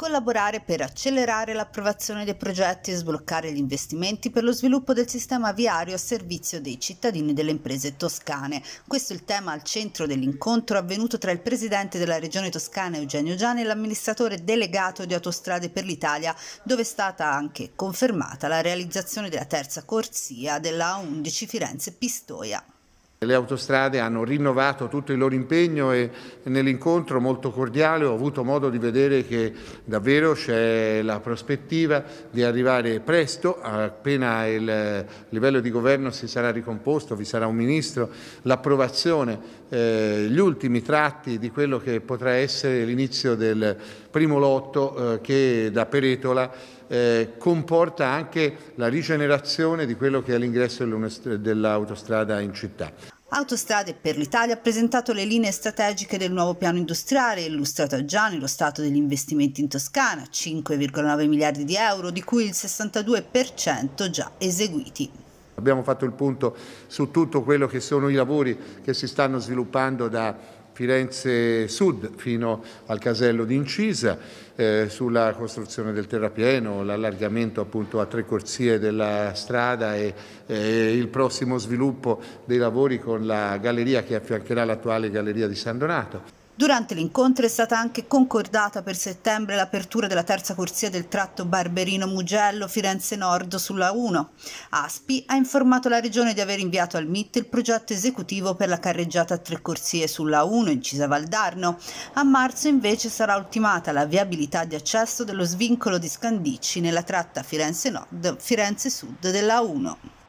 collaborare per accelerare l'approvazione dei progetti e sbloccare gli investimenti per lo sviluppo del sistema viario a servizio dei cittadini e delle imprese toscane. Questo è il tema al centro dell'incontro avvenuto tra il presidente della regione toscana Eugenio Giani e l'amministratore delegato di Autostrade per l'Italia, dove è stata anche confermata la realizzazione della terza corsia della 11 Firenze Pistoia. Le autostrade hanno rinnovato tutto il loro impegno e nell'incontro molto cordiale ho avuto modo di vedere che davvero c'è la prospettiva di arrivare presto, appena il livello di governo si sarà ricomposto, vi sarà un ministro, l'approvazione, eh, gli ultimi tratti di quello che potrà essere l'inizio del primo lotto eh, che da Peretola eh, comporta anche la rigenerazione di quello che è l'ingresso dell'autostrada in città. Autostrade per l'Italia ha presentato le linee strategiche del nuovo piano industriale, illustrato a Gianni lo stato degli investimenti in Toscana, 5,9 miliardi di euro, di cui il 62% già eseguiti. Abbiamo fatto il punto su tutto quello che sono i lavori che si stanno sviluppando da Firenze Sud fino al casello di Incisa, eh, sulla costruzione del terrapieno, l'allargamento appunto a tre corsie della strada e, e il prossimo sviluppo dei lavori con la galleria che affiancherà l'attuale galleria di San Donato. Durante l'incontro è stata anche concordata per settembre l'apertura della terza corsia del tratto Barberino-Mugello-Firenze Nord sulla 1. Aspi ha informato la Regione di aver inviato al MIT il progetto esecutivo per la carreggiata a tre corsie sulla 1 incisa Valdarno. A marzo invece sarà ultimata la viabilità di accesso dello svincolo di Scandicci nella tratta Firenze Nord-Firenze Sud della 1.